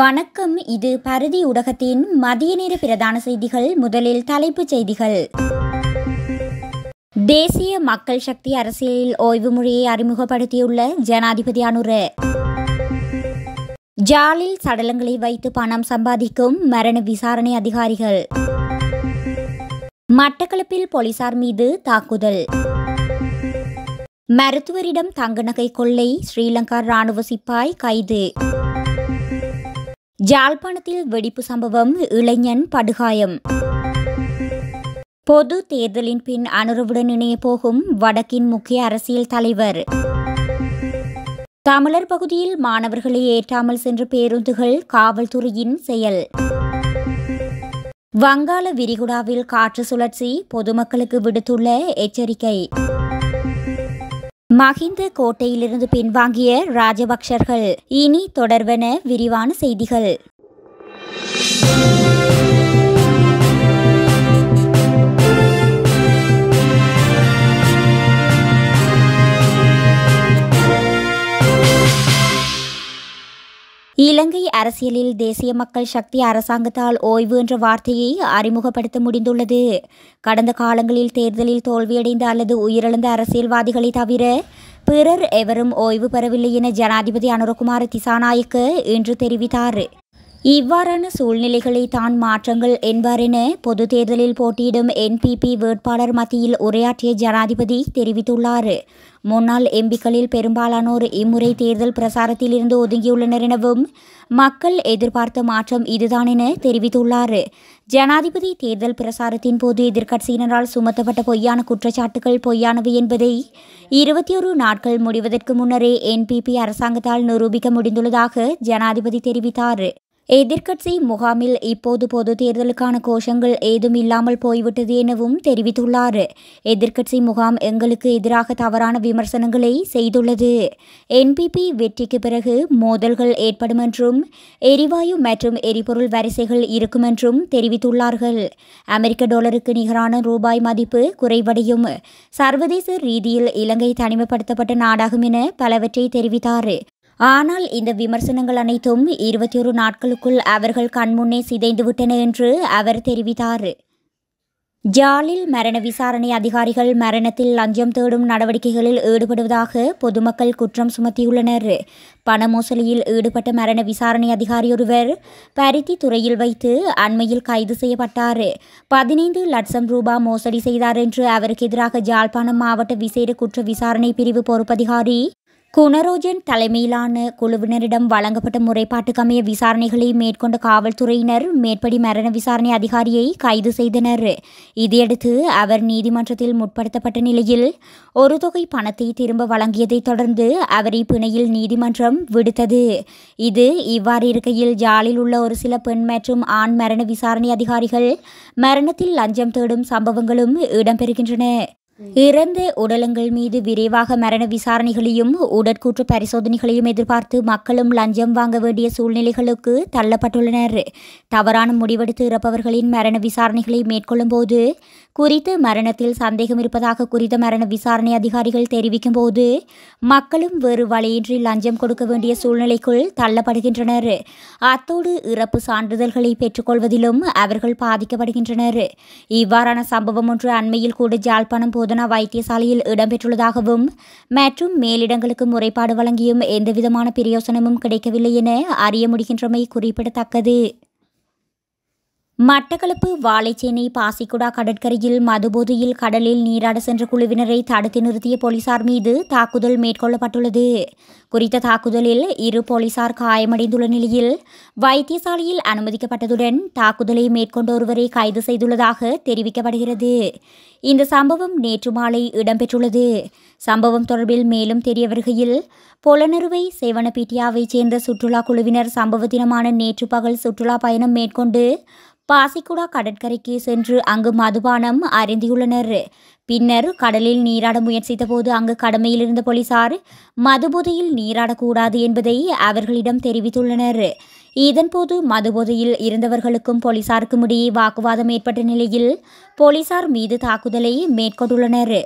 வணக்கம் இது பரதி ஊடகத்தின் மதிய நேர பிரதான செய்திகள் முதலில் தலைப்புச் செய்திகள் தேசிய மக்கள் சக்தி அரசியலில் ஓய்வு மொழியை அறிமுகப்படுத்தியுள்ள ஜனாதிபதி அனுர ஜாலில் சடலங்களை வைத்து பணம் சம்பாதிக்கும் மரண விசாரணை அதிகாரிகள் மட்டக்களப்பில் போலீசார் மீது தாக்குதல் மருத்துவரிடம் தங்க நகை கொள்ளை ஸ்ரீலங்கா ராணுவ சிப்பாய் கைது யாழ்ப்பாணத்தில் வெடிப்பு சம்பவம் இளைஞன் படுகாயம் பொது தேர்தலின் பின் அனுரவுடன் இணைய போகும் வடக்கின் முக்கிய அரசியல் தலைவர் தமிழர் பகுதியில் மாணவர்களை ஏற்றாமல் சென்ற பேருந்துகள் காவல்துறையின் செயல் வங்காள விரிகுடாவில் காற்று சுழற்சி பொதுமக்களுக்கு விடுத்துள்ள எச்சரிக்கை மகிந்த கோட்டையிலிருந்து பின்வாங்கிய ராஜபக்ஷர்கள் இனி தொடர்வன விரிவான செய்திகள் இலங்கை அரசியலில் தேசிய மக்கள் சக்தி அரசாங்கத்தால் ஓய்வு என்ற வார்த்தையை அறிமுகப்படுத்த முடிந்துள்ளது கடந்த காலங்களில் தேர்தலில் தோல்வியடைந்த அல்லது உயிரிழந்த அரசியல்வாதிகளை தவிர பிறர் எவரும் ஓய்வு பெறவில்லை என ஜனாதிபதி அனுரகுமார திசாநாயக்க இன்று தெரிவித்தார் இவ்வாறான சூழ்நிலைகளை தான் மாற்றங்கள் என பொது தேர்தலில் போட்டியிடும் என்பிபி வேட்பாளர் மத்தியில் உரையாற்றிய ஜனாதிபதி தெரிவித்துள்ளார் முன்னாள் எம்பிக்களில் பெரும்பாலானோர் இம்முறை தேர்தல் பிரசாரத்திலிருந்து ஒதுங்கியுள்ளனர் எனவும் மக்கள் எதிர்பார்த்த மாற்றம் இதுதான் என தெரிவித்துள்ளார் ஜனாதிபதி தேர்தல் பிரசாரத்தின் போது எதிர்க்கட்சியினரால் சுமத்தப்பட்ட பொய்யான குற்றச்சாட்டுகள் பொய்யானவை என்பதை இருபத்தி ஒரு நாட்கள் முடிவதற்கு முன்னரே என்பிபி அரசாங்கத்தால் நிரூபிக்க முடிந்துள்ளதாக ஜனாதிபதி தெரிவித்தார் எதிர்க்கட்சி முகாமில் இப்போது பொது தேர்தலுக்கான கோஷங்கள் ஏதும் இல்லாமல் போய்விட்டது எனவும் தெரிவித்துள்ளார் எதிர்க்கட்சி முகாம் எங்களுக்கு எதிராக தவறான விமர்சனங்களை செய்துள்ளது என்பிபி வெற்றிக்கு பிறகு மோதல்கள் ஏற்படும் என்றும் எரிவாயு மற்றும் எரிபொருள் வரிசைகள் இருக்கும் என்றும் தெரிவித்துள்ளார்கள் அமெரிக்க டாலருக்கு நிகரான ரூபாய் மதிப்பு குறைவடையும் சர்வதேச ரீதியில் இலங்கை தனிமைப்படுத்தப்பட்ட நாடாகும் என பலவற்றை தெரிவித்தார் ஆனால் இந்த விமர்சனங்கள் அனைத்தும் இருபத்தி ஒரு நாட்களுக்குள் அவர்கள் கண்முன்னே சிதைந்துவிட்டன என்று அவர் தெரிவித்தார் ஜாலில் மரண விசாரணை அதிகாரிகள் மரணத்தில் லஞ்சம் தேடும் நடவடிக்கைகளில் ஈடுபடுவதாக பொதுமக்கள் குற்றம் சுமத்தியுள்ளனர் பண மோசடியில் ஈடுபட்ட மரண விசாரணை அதிகாரி ஒருவர் பருத்தி துறையில் வைத்து அண்மையில் கைது செய்யப்பட்டார் பதினைந்து லட்சம் ரூபாய் மோசடி செய்தார் என்று அவருக்கு எதிராக ஜாழ்ப்பாணம் மாவட்ட விசேட குற்ற விசாரணை பிரிவு பொறுப்பதிகாரி குனரோஜன் தலைமையிலான குழுவினரிடம் வழங்கப்பட்ட முறைப்பாட்டுக்கமைய விசாரணைகளை மேற்கொண்ட காவல்துறையினர் மேற்படி மரண விசாரணை அதிகாரியை கைது செய்தனர் இதையடுத்து அவர் நீதிமன்றத்தில் முற்படுத்தப்பட்ட நிலையில் ஒரு தொகை பணத்தை திரும்ப வழங்கியதை தொடர்ந்து அவரை பிணையில் நீதிமன்றம் விடுத்தது இது இவ்வாறு இருக்கையில் ஜாலில் உள்ள ஒரு சில பெண் மற்றும் ஆண் மரண விசாரணை அதிகாரிகள் மரணத்தில் லஞ்சம் தேடும் சம்பவங்களும் இடம்பெறுகின்றன இறந்த உடலங்கள் மீது விரைவாக மரண விசாரணைகளையும் உடற்கூற்று பரிசோதனைகளையும் எதிர்பார்த்து மக்களும் லஞ்சம் வாங்க வேண்டிய சூழ்நிலைகளுக்கு தள்ளப்பட்டுள்ளனர் தவறான முடிவெடுத்து இறப்பவர்களின் மரண விசாரணைகளை மேற்கொள்ளும் போது குறித்த மரணத்தில் சந்தேகம் இருப்பதாக குறித்த மரண விசாரணை அதிகாரிகள் தெரிவிக்கும் போது மக்களும் வேறு வழியின்றி லஞ்சம் கொடுக்க வேண்டிய சூழ்நிலைக்குள் தள்ளப்படுகின்றனர் அத்தோடு இறப்பு சான்றிதழ்களை பெற்றுக்கொள்வதிலும் அவர்கள் பாதிக்கப்படுகின்றனர் இவ்வாறான சம்பவம் ஒன்று அண்மையில் கூட ஜாழ்ப்பாணம் போதனா வைத்தியசாலையில் இடம்பெற்றுள்ளதாகவும் மற்றும் மேலிடங்களுக்கு முறைப்பாடு வழங்கியும் எந்தவிதமான பிரயோசனமும் கிடைக்கவில்லை என அறிய முடிகின்றமை குறிப்பிடத்தக்கது மட்டக்களப்பு வாழைச்சேனை பாசிக்குடா கடற்கரையில் மதுபோதையில் கடலில் நீராட சென்ற குழுவினரை தடுத்து நிறுத்திய போலீசார் மீது தாக்குதல் மேற்கொள்ளப்பட்டுள்ளது குறித்த தாக்குதலில் இரு போலீசார் காயமடைந்துள்ள நிலையில் வைத்தியசாலையில் அனுமதிக்கப்பட்டதுடன் தாக்குதலை மேற்கொண்ட ஒருவரை கைது செய்துள்ளதாக தெரிவிக்கப்படுகிறது இந்த சம்பவம் நேற்று மாலை இடம்பெற்றுள்ளது சம்பவம் தொடர்பில் மேலும் தெரிய வருகையில் பொலனறுவை சேவனபீட்டியாவைச் சேர்ந்த சுற்றுலா குழுவினர் சம்பவ தினமான நேற்று பகல் சுற்றுலா பயணம் மேற்கொண்டு பாசிக்குடா கடற்கரைக்கு சென்று அங்கு மதுபானம் அருந்தியுள்ளனர் பின்னர் கடலில் நீராட முயற்சித்த போது அங்கு கடமையில் இருந்த போலீசார் மதுபோதையில் நீராடக்கூடாது என்பதை அவர்களிடம் தெரிவித்துள்ளனர் இதன்போது மதுபோதையில் இருந்தவர்களுக்கும் போலீசாருக்கும் இடையே வாக்குவாதம் ஏற்பட்ட நிலையில் போலீசார் மீது தாக்குதலை மேற்கொண்டுள்ளனர்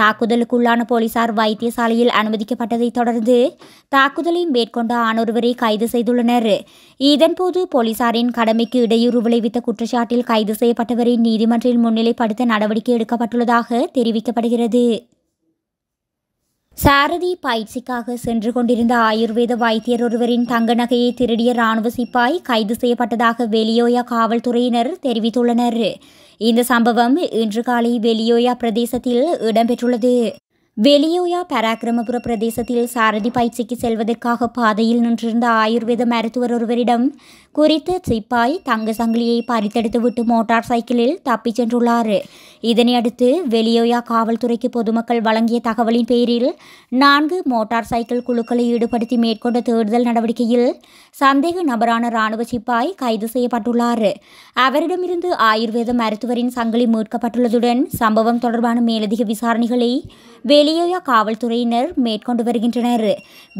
தாக்குதலுக்குள்ளான போலீசார் வைத்தியசாலையில் அனுமதிக்கப்பட்டதை தொடர்ந்து தாக்குதலை மேற்கொண்ட ஆணொருவரை கைது செய்துள்ளனர் இதன்போது போலீசாரின் கடமைக்கு இடையூறு விளைவித்த குற்றச்சாட்டில் கைது செய்யப்பட்டவரை நீதிமன்றில் முன்னிலைப்படுத்த நடவடிக்கை எடுக்கப்பட்டுள்ளதாக தெரிவிக்கப்படுகிறது சாரதி பயிற்சிக்காக சென்று கொண்டிருந்த ஆயுர்வேத வைத்தியர் ஒருவரின் தங்க நகையை திருடிய ராணுவ சிப்பாய் கைது செய்யப்பட்டதாக வெளியோயா காவல்துறையினர் தெரிவித்துள்ளனர் இந்த சம்பவம் இன்று காலை வெளியோயா பிரதேசத்தில் இடம்பெற்றுள்ளது வெளியோயா பராக்கிரமபுர பிரதேசத்தில் சாரதி பயிற்சிக்கு செல்வதற்காக பாதையில் நின்றிருந்த ஆயுர்வேத மருத்துவர் ஒருவரிடம் குறித்த சிப்பாய் தங்க சங்கிலியை பறித்தெடுத்துவிட்டு மோட்டார் சைக்கிளில் தப்பிச் சென்றுள்ளார் இதனையடுத்து வெளியோயா காவல்துறைக்கு பொதுமக்கள் வழங்கிய தகவலின் பேரில் நான்கு மோட்டார் சைக்கிள் குழுக்களை ஈடுபடுத்தி மேற்கொண்ட தேடுதல் நடவடிக்கையில் சந்தேக நபரான ராணுவ சிப்பாய் கைது செய்யப்பட்டுள்ளார் அவரிடமிருந்து ஆயுர்வேத மருத்துவரின் சங்கிலி மீட்கப்பட்டுள்ளதுடன் சம்பவம் தொடர்பான மேலதிக விசாரணைகளை பெலியோயா காவல்துறையினர் மேற்கொண்டு வருகின்றனர்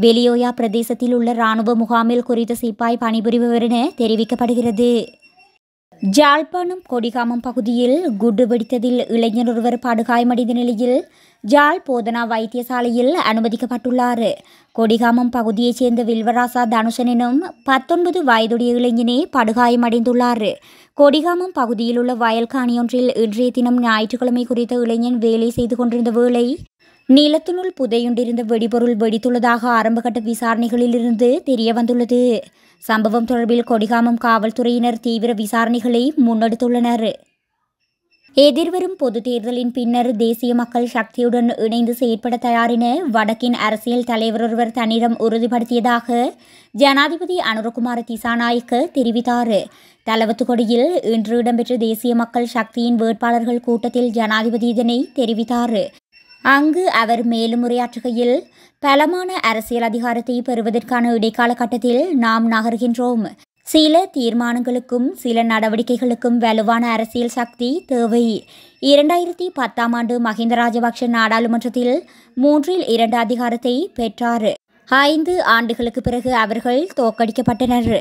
பெலியோயா பிரதேசத்தில் உள்ள இராணுவ முகாமில் குறித்த சிப்பாய் பணிபுரிபவர் என தெரிவிக்கப்படுகிறது ஜாழ்ப்பாணம் கொடிகாமம் பகுதியில் குண்டு வெடித்ததில் இளைஞர் ஒருவர் படுகாயமடைந்த நிலையில் ஜாழ் போதனா வைத்தியசாலையில் அனுமதிக்கப்பட்டுள்ளார் கொடிகாமம் பகுதியைச் சேர்ந்த வில்வராசா தனுஷனும் பத்தொன்பது வயதுடைய இளைஞனே படுகாயமடைந்துள்ளார் கொடிகாமம் பகுதியில் உள்ள வயல் காணியொன்றில் இன்றைய தினம் ஞாயிற்றுக்கிழமை குறித்த இளைஞன் வேலை செய்து கொண்டிருந்த வேளை நிலத்தினுள் புதையுண்டிருந்த வெடிபொருள் வெடித்துள்ளதாக ஆரம்பகட்ட விசாரணைகளிலிருந்து தெரிய வந்துள்ளது சம்பவம் தொடர்பில் கொடிகாமம் காவல்துறையினர் தீவிர விசாரணைகளை முன்னெடுத்துள்ளனர் எதிர்வரும் பொது தேர்தலின் பின்னர் தேசிய மக்கள் சக்தியுடன் இணைந்து செயற்பட தயாரென வடக்கின் அரசியல் தலைவர் ஒருவர் தன்னிடம் உறுதிப்படுத்தியதாக ஜனாதிபதி அனுரகுமார திசாநாயக்க தெரிவித்தார் தலவத்துக்கொடியில் இன்று இடம்பெற்ற தேசிய மக்கள் சக்தியின் வேட்பாளர்கள் கூட்டத்தில் ஜனாதிபதி இதனை தெரிவித்தார் அங்கு அவர் மேலும் உரையாற்றுகையில் பலமான அரசியல் அதிகாரத்தை பெறுவதற்கான இடைக்கால கட்டத்தில் நாம் நகர்கின்றோம் சில தீர்மானங்களுக்கும் சில நடவடிக்கைகளுக்கும் வலுவான அரசியல் சக்தி தேவை இரண்டாயிரத்தி பத்தாம் ஆண்டு மஹிந்த ராஜபக்ஷ நாடாளுமன்றத்தில் மூன்றில் இரண்டு அதிகாரத்தை பெற்றார் ஐந்து ஆண்டுகளுக்கு பிறகு அவர்கள் தோக்கடிக்கப்பட்டனர்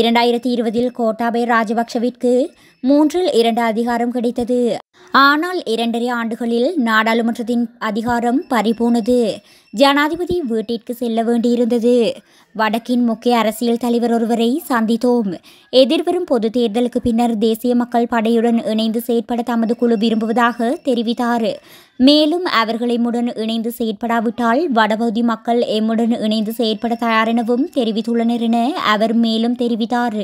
இரண்டாயிரத்தி இருபதில் கோட்டாபய ராஜபக்ஷவிற்கு மூன்றில் இரண்டு அதிகாரம் கிடைத்தது ஆனால் இரண்டரை ஆண்டுகளில் நாடாளுமன்றத்தின் அதிகாரம் பறிபோனது ஜனாதிபதி வீட்டிற்கு செல்ல வேண்டியிருந்தது வடக்கின் முக்கிய அரசியல் தலைவர் ஒருவரை சந்தித்தோம் எதிர்வரும் பொது தேர்தலுக்கு பின்னர் தேசிய மக்கள் படையுடன் இணைந்து செயற்பட தமது குழு விரும்புவதாக தெரிவித்தார் மேலும் அவர்கள் எம்முடன் இணைந்து செயற்படாவிட்டால் வடபகுதி மக்கள் எம்முடன் இணைந்து செயற்பட தயாரெனவும் தெரிவித்துள்ளனர் என அவர் மேலும் தெரிவித்தார்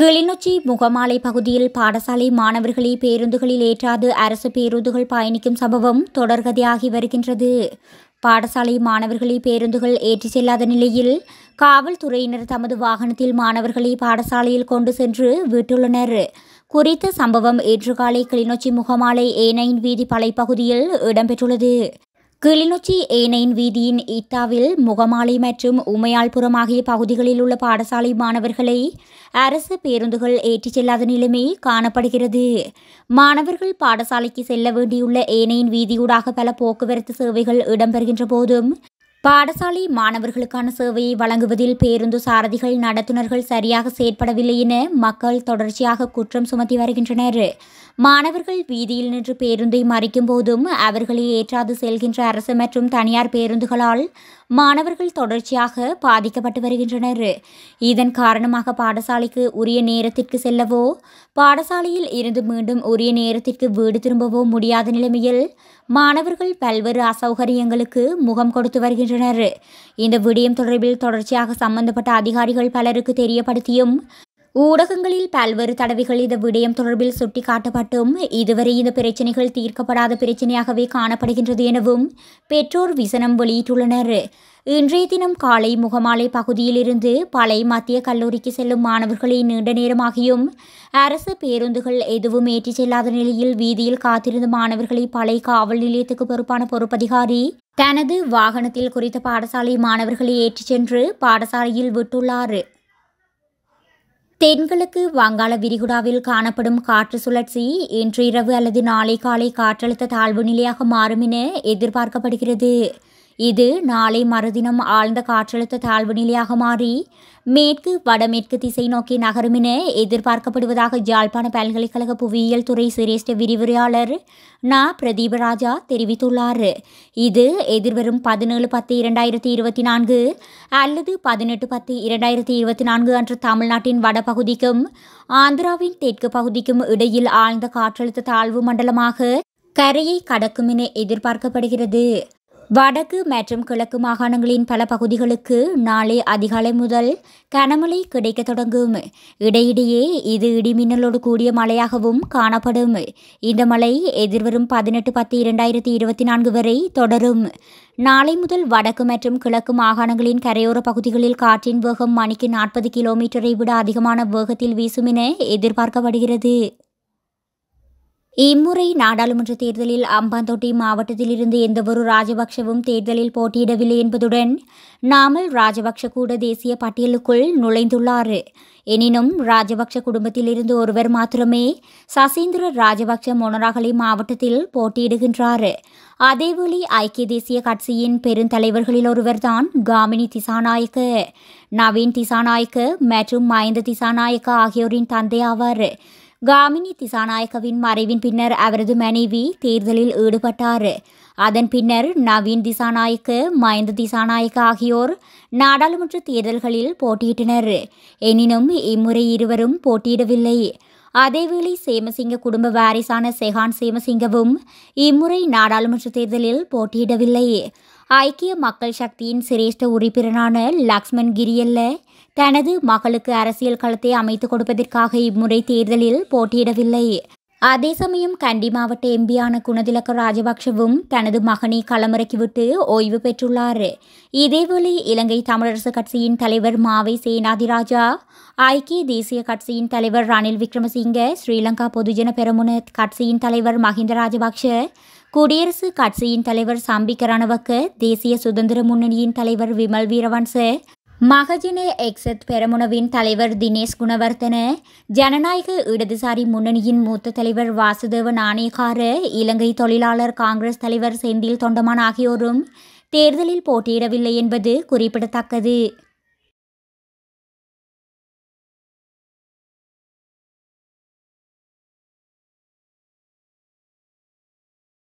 கிளிநொச்சி முகமாலை பகுதியில் பாடசாலை மாணவர்களை பேருந்துகளில் ஏற்றாது அரசு பேருந்துகள் பயணிக்கும் சம்பவம் தொடர்கதையாகி வருகின்றது பாடசாலை மாணவர்களை பேருந்துகள் ஏற்றி செல்லாத நிலையில் காவல்துறையினர் தமது வாகனத்தில் மாணவர்களை பாடசாலையில் கொண்டு சென்று விட்டுள்ளனர் குறித்த சம்பவம் இன்று காலை கிளிநொச்சி முகமாலை ஏனைன் வீதி பகுதியில் இடம்பெற்றுள்ளது கிளிநொச்சி ஏனையின் வீதியின் ஈட்டாவில் முகமாலை மற்றும் உமையாள்புரம் ஆகிய பகுதிகளில் உள்ள பாடசாலை மாணவர்களை அரசு பேருந்துகள் ஏற்றிச் செல்லாத நிலைமை காணப்படுகிறது மாணவர்கள் பாடசாலைக்கு செல்ல வேண்டியுள்ள ஏனையின் வீதியூடாக பல போக்குவரத்து சேவைகள் இடம்பெறுகின்ற போதும் பாடசாலை மாணவர்களுக்கான சேவையை வழங்குவதில் பேருந்து சாரதிகள் நடத்துனர்கள் சரியாக செயற்படவில்லை என மக்கள் தொடர்ச்சியாக குற்றம் சுமத்தி வருகின்றனர் மாணவர்கள் வீதியில் நின்று பேருந்தை மறிக்கும் போதும் அவர்களை ஏற்றாது செல்கின்ற அரசு மற்றும் தனியார் பேருந்துகளால் மாணவர்கள் தொடர்ச்சியாக பாதிக்கப்பட்டு வருகின்றனர் இதன் காரணமாக பாடசாலைக்கு உரிய நேரத்திற்கு செல்லவோ பாடசாலையில் இருந்து மீண்டும் உரிய நேரத்திற்கு வீடு திரும்பவோ முடியாத நிலைமையில் மாணவர்கள் பல்வேறு அசௌகரியங்களுக்கு முகம் கொடுத்து வருகின்றனர் இந்த விடயம் தொடர்பில் தொடர்ச்சியாக சம்பந்தப்பட்ட அதிகாரிகள் பலருக்கு தெரியப்படுத்தியும் ஊடகங்களில் பல்வேறு தடவைகள் இந்த விடயம் தொடர்பில் சுட்டிக்காட்டப்பட்டும் இதுவரை இந்த பிரச்சனைகள் தீர்க்கப்படாத பிரச்சனையாகவே காணப்படுகின்றது எனவும் பெற்றோர் விசனம் வெளியிட்டுள்ளனர் இன்றைய தினம் காலை முகமாலை பகுதியிலிருந்து பழைய மத்திய கல்லூரிக்கு செல்லும் மாணவர்களை நீண்ட நேரமாகியும் அரசு பேருந்துகள் எதுவும் ஏற்றிச் செல்லாத நிலையில் வீதியில் காத்திருந்த மாணவர்களை பழைய காவல் நிலையத்துக்கு பொறுப்பான பொறுப்பதிகாரி தனது வாகனத்தில் குறித்த பாடசாலை மாணவர்களை ஏற்றிச் சென்று பாடசாலையில் விட்டுள்ளார் தென்கிழக்கு வங்காள விரிகுடாவில் காணப்படும் காற்று சுழற்சி இன்று இரவு அல்லது நாளை காலை காற்றழுத்த தாழ்வு நிலையாக மாறும் என எதிர்பார்க்கப்படுகிறது இது நாளை மறுதினம் ஆழ்ந்த காற்றழுத்த தாழ்வு நிலையாக மாறி மேற்கு வடமேற்கு திசை நோக்கி நகரும் என எதிர்பார்க்கப்படுவதாக ஜாழ்ப்பாண பல்கலைக்கழக புவியியல் துறை சிரேஷ்ட விரிவுரையாளர் நா பிரதீபராஜா தெரிவித்துள்ளார் இது எதிர்வரும் பதினேழு பத்து இரண்டாயிரத்தி இருபத்தி நான்கு அல்லது பதினெட்டு பத்து இரண்டாயிரத்தி இருபத்தி நான்கு அன்று தமிழ்நாட்டின் வடபகுதிக்கும் ஆந்திராவின் தெற்கு பகுதிக்கும் இடையில் ஆழ்ந்த காற்றழுத்த தாழ்வு மண்டலமாக கரையை கடக்கும் என எதிர்பார்க்கப்படுகிறது வடக்கு மற்றும் கிழக்கு மாகாணங்களின் பல பகுதிகளுக்கு நாளை அதிகாலை முதல் கனமழை கிடைக்க தொடங்கும் இடையிடையே இது இடிமின்னலோடு கூடிய மழையாகவும் காணப்படும் இந்த மழை எதிர்வரும் பதினெட்டு பத்து இரண்டாயிரத்தி இருபத்தி நான்கு வரை தொடரும் நாளை முதல் வடக்கு மற்றும் கிழக்கு மாகாணங்களின் கரையோர பகுதிகளில் காற்றின் வேகம் மணிக்கு நாற்பது கிலோமீட்டரை விட அதிகமான வேகத்தில் வீசும் என எதிர்பார்க்கப்படுகிறது இம்முறை நாடாளுமன்ற தேர்தலில் அம்பாந்தோட்டி மாவட்டத்திலிருந்து எந்தவொரு ராஜபக்ஷவும் தேர்தலில் போட்டியிடவில்லை என்பதுடன் நாமல் ராஜபக்ஷ கூட தேசிய பட்டியலுக்குள் நுழைந்துள்ளார் எனினும் ராஜபக்ஷ குடும்பத்திலிருந்து ஒருவர் மாத்திரமே சசேந்திர ராஜபக்ஷ மொனராகலை மாவட்டத்தில் போட்டியிடுகின்றார் அதேவேளை ஐக்கிய தேசிய கட்சியின் பெருந்தலைவர்களில் ஒருவர்தான் காமினி திசாநாயக்க நவீன் திசாநாயக்க மற்றும் மயந்த திசாநாயக்க ஆகியோரின் தந்தை ஆவார் காமினி திசாநாயகவின் மறைவின் பின்னர் அவரது மனைவி தேர்தலில் ஈடுபட்டார் அதன் பின்னர் நவீன் திசாநாயக்க மயந்த திசாநாயக்க ஆகியோர் நாடாளுமன்ற தேர்தல்களில் போட்டியிட்டனர் எனினும் இம்முறை இருவரும் போட்டியிடவில்லை அதேவேளை சேமசிங்க குடும்ப வாரிசான செஹான் சேமசிங்கவும் இம்முறை நாடாளுமன்ற தேர்தலில் போட்டியிடவில்லை ஐக்கிய மக்கள் சக்தியின் சிரேஷ்ட உறுப்பினரான லக்ஷ்மண் கிரியல்ல தனது மகளுக்கு அரசியல் களத்தை அமைத்துக் கொடுப்பதற்காக இம்முறை தேர்தலில் போட்டியிடவில்லை அதே சமயம் கண்டி மாவட்ட எம்பியான குணதிலக்க ராஜபக்ஷவும் தனது மகனை களமிறக்கிவிட்டு ஓய்வு பெற்றுள்ளார் இதேவேளை இலங்கை தமிழரசு கட்சியின் தலைவர் மாவை சேனாதிராஜா ஐக்கிய தேசிய கட்சியின் தலைவர் ரணில் விக்ரமசிங்க ஸ்ரீலங்கா பொதுஜன பெருமுன கட்சியின் தலைவர் மஹிந்த ராஜபக்ஷ குடியரசு கட்சியின் தலைவர் சம்பிக்க ரணவக்க தேசிய சுதந்திர முன்னணியின் தலைவர் விமல் வீரவன்ச மகஜன எக்ஸத் பெரமுனவின் தலைவர் தினேஷ் குணவர்த்தன ஜனநாயக இடதுசாரி முன்னணியின் மூத்த தலைவர் வாசுதேவ நாணயக்கார இலங்கை தொழிலாளர் காங்கிரஸ் தலைவர் செந்தில் தொண்டமான் ஆகியோரும் தேர்தலில் போட்டியிடவில்லை என்பது குறிப்பிடத்தக்கது